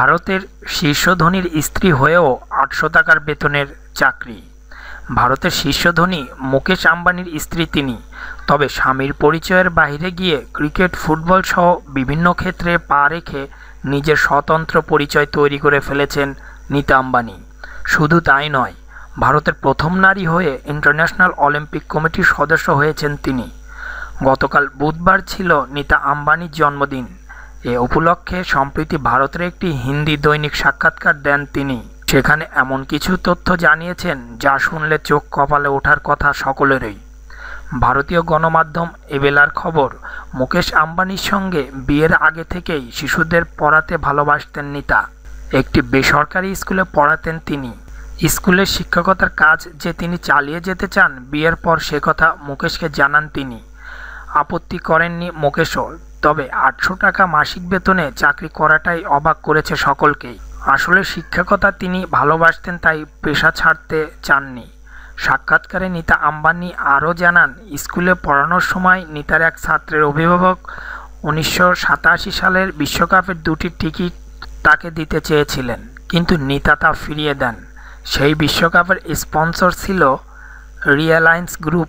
ভারতের ধনীর স্ত্রী হয়েও আটশো টাকার বেতনের চাকরি ভারতের ধনী মুকেশ আম্বানির স্ত্রী তিনি তবে স্বামীর পরিচয়ের বাইরে গিয়ে ক্রিকেট ফুটবল সহ বিভিন্ন ক্ষেত্রে পা রেখে নিজের স্বতন্ত্র পরিচয় তৈরি করে ফেলেছেন নীতা আম্বানি শুধু তাই নয় ভারতের প্রথম নারী হয়ে ইন্টারন্যাশনাল অলিম্পিক কমিটির সদস্য হয়েছেন তিনি গতকাল বুধবার ছিল নীতা আম্বানির জন্মদিন এ উপলক্ষে সম্প্রতি ভারতের একটি হিন্দি দৈনিক সাক্ষাৎকার দেন তিনি সেখানে এমন কিছু তথ্য জানিয়েছেন যা শুনলে চোখ কপালে ওঠার কথা সকলেরই ভারতীয় গণমাধ্যম এবেলার খবর মুকেশ আম্বানির সঙ্গে বিয়ের আগে থেকেই শিশুদের পড়াতে ভালোবাসতেন নিতা একটি বেসরকারি স্কুলে পড়াতেন তিনি স্কুলের শিক্ষকতার কাজ যে তিনি চালিয়ে যেতে চান বিয়ের পর সে কথা মুকেশকে জানান তিনি আপত্তি করেননি মুকেশও তবে আটশো টাকা মাসিক বেতনে চাকরি করাটাই অবাক করেছে সকলকেই আসলে শিক্ষকতা তিনি ভালোবাসতেন তাই পেশা ছাড়তে চাননি সাক্ষাৎকারে নিতা আম্বানি আরও জানান স্কুলে পড়ানোর সময় নিতার এক ছাত্রের অভিভাবক উনিশশো সালের বিশ্বকাপের দুটি টিকিট তাকে দিতে চেয়েছিলেন কিন্তু নিতা তা ফিরিয়ে দেন সেই বিশ্বকাপের স্পন্সর ছিল রিয়ালায়েন্স গ্রুপ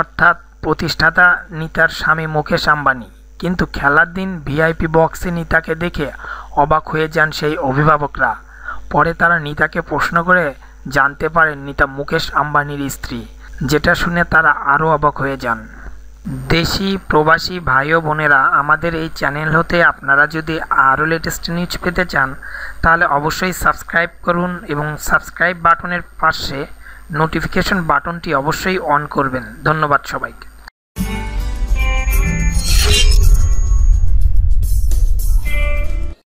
অর্থাৎ প্রতিষ্ঠাতা নিতার স্বামী মুকেশ আম্বানি কিন্তু খেলার দিন ভিআইপি বক্সে নিতাকে দেখে অবাক হয়ে যান সেই অভিভাবকরা পরে তারা নিতাকে প্রশ্ন করে জানতে পারেন নিতা মুকেশ আম্বানির স্ত্রী যেটা শুনে তারা আরও অবাক হয়ে যান দেশি প্রবাসী ভাই ও বোনেরা আমাদের এই চ্যানেল হতে আপনারা যদি আরও লেটেস্ট নিউজ পেতে চান তাহলে অবশ্যই সাবস্ক্রাইব করুন এবং সাবস্ক্রাইব বাটনের পাশে নোটিফিকেশন বাটনটি অবশ্যই অন করবেন ধন্যবাদ সবাইকে